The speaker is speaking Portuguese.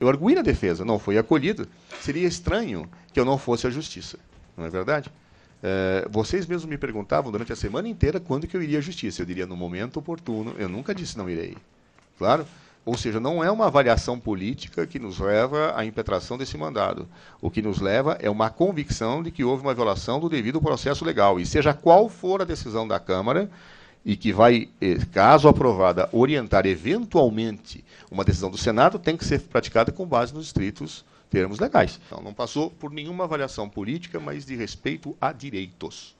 Eu arguí na defesa, não foi acolhido. Seria estranho que eu não fosse à justiça, não é verdade? É, vocês mesmos me perguntavam durante a semana inteira quando que eu iria à justiça. Eu diria no momento oportuno. Eu nunca disse não irei. Claro? Ou seja, não é uma avaliação política que nos leva à impetração desse mandado. O que nos leva é uma convicção de que houve uma violação do devido processo legal. E seja qual for a decisão da Câmara, e que vai, eh, caso aprovada, orientar eventualmente uma decisão do Senado, tem que ser praticada com base nos estritos termos legais. Então, não passou por nenhuma avaliação política, mas de respeito a direitos.